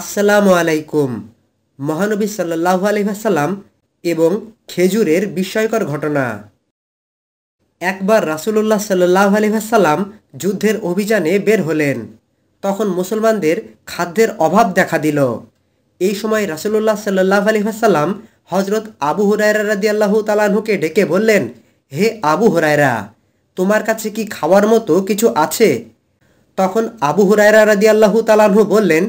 আসসালামু আলাইকুম মহানবী সাল্লাহ আলহিহাসাল্লাম এবং খেজুরের বিস্ময়কর ঘটনা একবার রাসুলুল্লাহ সাল্লাহ আলহিহাসাল্লাম যুদ্ধের অভিযানে বের হলেন তখন মুসলমানদের খাদ্যের অভাব দেখা দিল এই সময় রাসুলুল্লাহ সাল্লাহ আলহিহাসাল্লাম হজরত আবু হুরায়রা রাদি আল্লাহ তালাহুকে ডেকে বললেন হে আবু হুরায়রা তোমার কাছে কি খাওয়ার মতো কিছু আছে তখন আবু হুরায়রা রাদি আল্লাহ তালাহু বললেন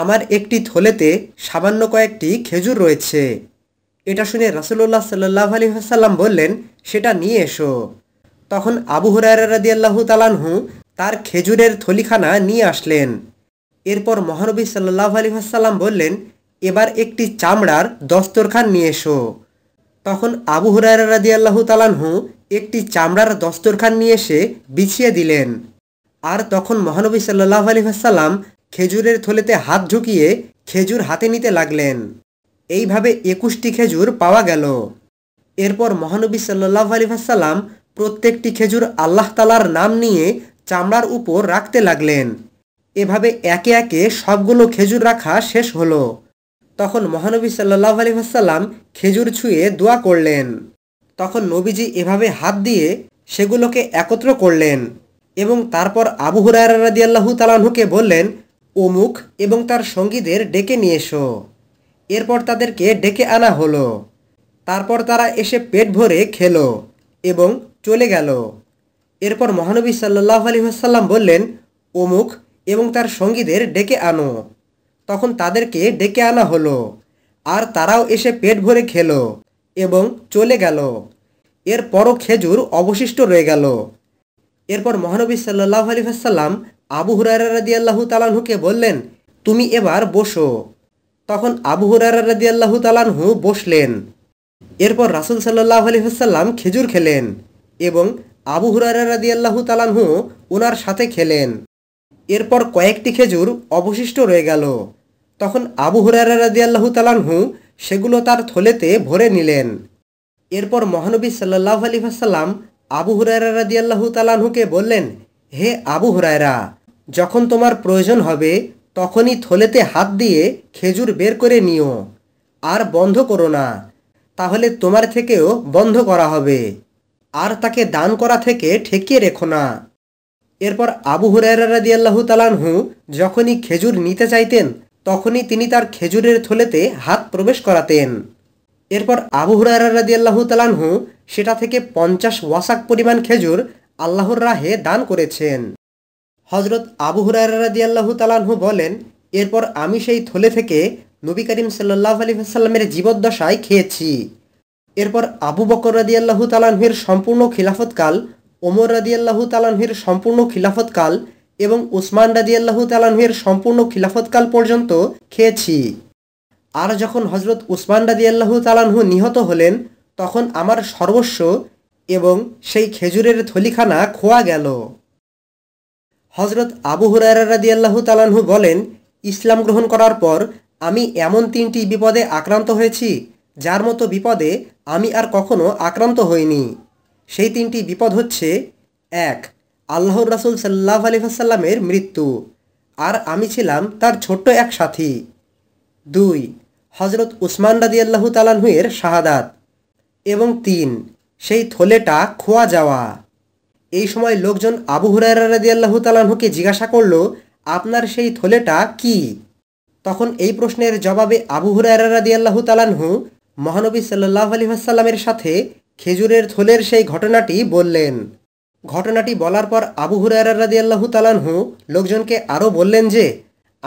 আমার একটি থলেতে সামান্য কয়েকটি খেজুর রয়েছে এটা শুনে রাসুল্লাহ সাল্লাহ আলী হাসাল্লাম বললেন সেটা নিয়ে এসো তখন আবু হুরায়রা রাদি আল্লাহ তালানহু তার খেজুরের থলিখানা নিয়ে আসলেন এরপর মহানবী সাল্লাহ আলী হাসাল্লাম বললেন এবার একটি চামড়ার দস্তরখান নিয়ে এসো তখন আবু হুরায়রা রাদি আল্লাহ তালানহু একটি চামড়ার দস্তরখান নিয়ে এসে বিছিয়ে দিলেন আর তখন মহানবী সাল্লাহ আলী হাসাল্লাম খেজুরের থলেতে হাত ঢুকিয়ে খেজুর হাতে নিতে লাগলেন এইভাবে একুশটি খেজুর পাওয়া গেল এরপর মহানবী সাল্লাহ আলী ভাসাল্লাম প্রত্যেকটি খেজুর আল্লাহ তালার নাম নিয়ে চামড়ার উপর রাখতে লাগলেন এভাবে একে একে সবগুলো খেজুর রাখা শেষ হলো তখন মহানবী সাল্লাহ আলী ভাসাল্লাম খেজুর ছুঁয়ে দোয়া করলেন তখন নবীজি এভাবে হাত দিয়ে সেগুলোকে একত্র করলেন এবং তারপর আবু হুরায়রা রাদিয়াল্লাহু তালাহুকে বললেন অমুক এবং তার সঙ্গীদের ডেকে নিয়ে এসো এরপর তাদেরকে ডেকে আনা হলো তারপর তারা এসে পেট ভরে খেলো এবং চলে গেল এরপর মহানবী সাল্লাহ হাসাল্লাম বললেন অমুক এবং তার সঙ্গীদের ডেকে আনো তখন তাদেরকে ডেকে আনা হলো আর তারাও এসে পেট ভরে খেলো এবং চলে গেল এরপরও খেজুর অবশিষ্ট রয়ে গেল এরপর মহানবী সাল্লাহ হাসাল্লাম আবু হুরারা রাদি আল্লাহ তালানহুকে বললেন তুমি এবার বসো তখন আবু হুরারা রাদি আল্লাহ তালানহু বসলেন এরপর রাসুল সাল্লাহ হাসাল্লাম খেজুর খেলেন এবং আবু হুরারা রাদি আল্লাহ তালানহু ওনার সাথে খেলেন এরপর কয়েকটি খেজুর অবশিষ্ট রয়ে গেল তখন আবু হুরারা রাদি আল্লাহ তালানহু সেগুলো তার থলেতে ভরে নিলেন এরপর মহানবী সাল্লাহ আলিহাসাল্লাম আবু হুরায়রা আল্লাহ তালানহুকে বললেন হে আবু হুরায়রা যখন তোমার প্রয়োজন হবে তখনই থলেতে হাত দিয়ে খেজুর বের করে নিও আর বন্ধ করো না তাহলে তোমার থেকেও বন্ধ করা হবে আর তাকে দান করা থেকে ঠেকিয়ে রেখো না এরপর আবু হুরায়রা তালানহু যখনই খেজুর নিতে চাইতেন তখনই তিনি তার খেজুরের থলেতে হাত প্রবেশ করাতেন এরপর আবু হুরায়রা তালানহু সেটা থেকে পঞ্চাশ ওয়াসাক পরিমাণ খেজুর আল্লাহর রাহে দান করেছেন হজরত আবু হুরারিয়াল্লাহ আল্লাহ তালাহু বলেন এরপর আমি সেই থলে থেকে নবী করিম সাল্লাহ আলী সাল্লামের জীবদ্দশায় খেয়েছি এরপর আবু বকর রাদি আল্লাহু সম্পূর্ণ খিলাফতকাল ওমর রাদি আল্লাহু তালানহের সম্পূর্ণ খিলাফতকাল এবং উসমান রাদি আল্লাহু তালানহের সম্পূর্ণ খিলাফতকাল পর্যন্ত খেয়েছি আর যখন হজরত উসমান রাদি তালানহু নিহত হলেন তখন আমার সর্বস্ব এবং সেই খেজুরের থলিখানা খোয়া গেল হজরত আবু হুরায়রা রাদি আল্লাহ তালাহু বলেন ইসলাম গ্রহণ করার পর আমি এমন তিনটি বিপদে আক্রান্ত হয়েছি যার মতো বিপদে আমি আর কখনো আক্রান্ত হইনি সেই তিনটি বিপদ হচ্ছে এক আল্লাহর রাসুল সাল্লাহ আলি ভাসাল্লামের মৃত্যু আর আমি ছিলাম তার ছোট্ট এক সাথী দুই হজরত উসমান রাদি আল্লাহ তালানহুয়ের শাহাদাত এবং তিন সেই থলেটা খোয়া যাওয়া এই সময় লোকজন আবু হুরায়রা রাদি আল্লাহ তালাহুকে জিজ্ঞাসা করল আপনার সেই থলেটা কি তখন এই প্রশ্নের জবাবে আবু হুরায়রা রাদি আল্লাহ তালাহু মহানবী সাল্লাহ আলী আসাল্লামের সাথে খেজুরের থলের সেই ঘটনাটি বললেন ঘটনাটি বলার পর আবু হুরায়রা রাদি আল্লাহ তালাহু লোকজনকে আরও বললেন যে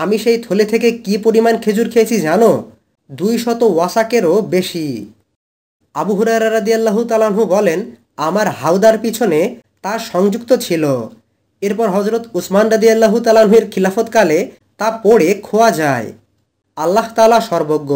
আমি সেই থলে থেকে কি পরিমাণ খেজুর খেয়েছি জানো দুই শত ওয়াসাকেরও বেশি আবু হুরায়রা রাদি আল্লাহ তালাহু বলেন আমার হাউদার পিছনে তা সংযুক্ত ছিল এরপর হজরত উসমান রাজি আল্লাহ তালাহুয়ের খিলাফতকালে তা পড়ে খোয়া যায় আল্লাহ তালা সর্বজ্ঞ